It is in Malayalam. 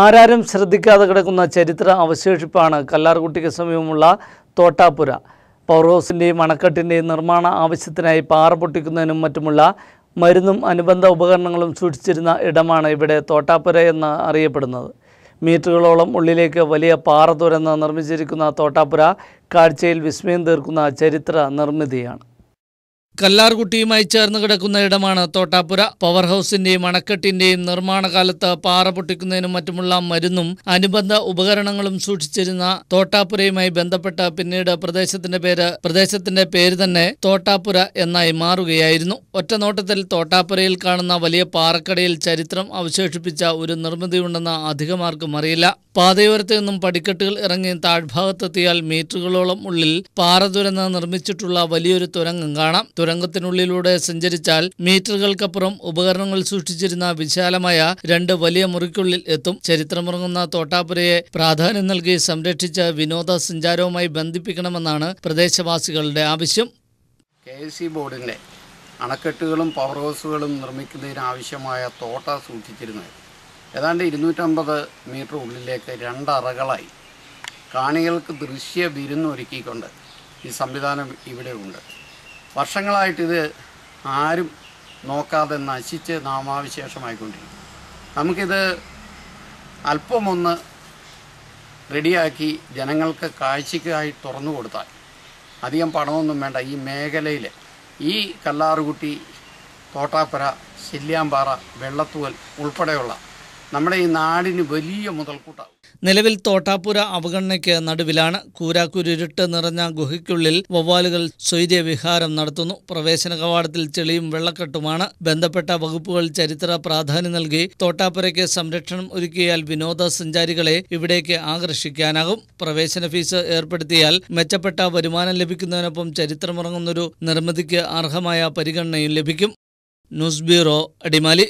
ആരാരും ശ്രദ്ധിക്കാതെ കിടക്കുന്ന ചരിത്ര അവശേഷിപ്പാണ് കല്ലാർകുട്ടിക്ക് സമീപമുള്ള തോട്ടാപ്പുര പവർഹൗസിൻ്റെയും അണക്കെട്ടിൻ്റെയും നിർമ്മാണ ആവശ്യത്തിനായി പാറ പൊട്ടിക്കുന്നതിനും മറ്റുമുള്ള മരുന്നും അനുബന്ധ ഉപകരണങ്ങളും സൂക്ഷിച്ചിരുന്ന ഇടമാണ് ഇവിടെ തോട്ടാപ്പുര എന്ന് അറിയപ്പെടുന്നത് മീറ്ററുകളോളം ഉള്ളിലേക്ക് വലിയ പാറ തുരന്ന് നിർമ്മിച്ചിരിക്കുന്ന തോട്ടാപ്പുര കാഴ്ചയിൽ വിസ്മയം തീർക്കുന്ന ചരിത്ര നിർമ്മിതിയാണ് കല്ലാർകുട്ടിയുമായി ചേർന്ന് കിടക്കുന്ന ഇടമാണ് തോട്ടാപ്പുര പവർ ഹൗസിന്റെയും അണക്കെട്ടിന്റെയും നിർമ്മാണ കാലത്ത് പാറ പൊട്ടിക്കുന്നതിനും മറ്റുമുള്ള മരുന്നും അനുബന്ധ ഉപകരണങ്ങളും സൂക്ഷിച്ചിരുന്ന തോട്ടാപ്പുരയുമായി ബന്ധപ്പെട്ട് പിന്നീട് പ്രദേശത്തിന്റെ പേര് പ്രദേശത്തിന്റെ പേര് തന്നെ തോട്ടാപ്പുര എന്നായി മാറുകയായിരുന്നു ഒറ്റനോട്ടത്തിൽ തോട്ടാപ്പുരയിൽ കാണുന്ന വലിയ പാറക്കടയിൽ ചരിത്രം അവശേഷിപ്പിച്ച ഒരു നിർമ്മിതിയുണ്ടെന്ന് അധികമാർക്കും അറിയില്ല പാതയോരത്തു നിന്നും പടിക്കെട്ടുകൾ ഇറങ്ങി താഴ്ഭാഗത്തെത്തിയാൽ മീറ്ററുകളോളം ഉള്ളിൽ പാറ തുരന്ന് നിർമ്മിച്ചിട്ടുള്ള വലിയൊരു തുരങ്കം കാണാം തുരങ്കത്തിനുള്ളിലൂടെ സഞ്ചരിച്ചാൽ മീറ്ററുകൾക്കപ്പുറം ഉപകരണങ്ങൾ സൂക്ഷിച്ചിരുന്ന വിശാലമായ രണ്ട് വലിയ മുറിക്കുള്ളിൽ എത്തും ചരിത്രമുറങ്ങുന്ന തോട്ടാപുരയെ പ്രാധാന്യം നൽകി സംരക്ഷിച്ച് വിനോദസഞ്ചാരവുമായി ബന്ധിപ്പിക്കണമെന്നാണ് പ്രദേശവാസികളുടെ ആവശ്യം കെ എസ് സി ബോർഡിൻ്റെ അണക്കെട്ടുകളും പവർ ഹൗസുകളും നിർമ്മിക്കുന്നതിനാവശ്യമായ തോട്ട സൂക്ഷിച്ചിരുന്നത് ഏതാണ്ട് ഇരുന്നൂറ്റമ്പത് മീറ്റർ ഉള്ളിലേക്ക് രണ്ടറകളായി കാണികൾക്ക് ദൃശ്യ വിരുന്നൊരുക്കിക്കൊണ്ട് ഈ സംവിധാനം ഉണ്ട് വർഷങ്ങളായിട്ടിത് ആരും നോക്കാതെ നശിച്ച് നാമാവിശേഷമായിക്കൊണ്ടിരിക്കും നമുക്കിത് അല്പമൊന്ന് റെഡിയാക്കി ജനങ്ങൾക്ക് കാഴ്ചയ്ക്കായി തുറന്നു കൊടുത്താൽ അധികം പണമൊന്നും വേണ്ട ഈ മേഖലയിൽ ഈ കല്ലാറുകുട്ടി തോട്ടാപ്പുര ശല്യാമ്പാറ വെള്ളത്തൂൽ ഉൾപ്പെടെയുള്ള നമ്മുടെ ഈ നാടിന് വലിയ മുതൽക്കൂട്ടാവും നിലവിൽ തോട്ടാപ്പുര അവഗണനയ്ക്ക് നടുവിലാണ് കൂരാക്കുരുട്ട് നിറഞ്ഞ ഗുഹയ്ക്കുള്ളിൽ വവ്വാലുകൾ വിഹാരം നടത്തുന്നു പ്രവേശന കവാടത്തിൽ ചെളിയും വെള്ളക്കെട്ടുമാണ് ബന്ധപ്പെട്ട വകുപ്പുകൾ ചരിത്ര പ്രാധാന്യം നൽകി തോട്ടാപ്പുരയ്ക്ക് സംരക്ഷണം ഒരുക്കിയാൽ വിനോദസഞ്ചാരികളെ ഇവിടേക്ക് ആകർഷിക്കാനാകും പ്രവേശന ഫീസ് ഏർപ്പെടുത്തിയാൽ മെച്ചപ്പെട്ട വരുമാനം ലഭിക്കുന്നതിനൊപ്പം ചരിത്രമിറങ്ങുന്നൊരു നിർമ്മിതിക്ക് അർഹമായ പരിഗണനയും ലഭിക്കും ന്യൂസ് ബ്യൂറോ അടിമാലി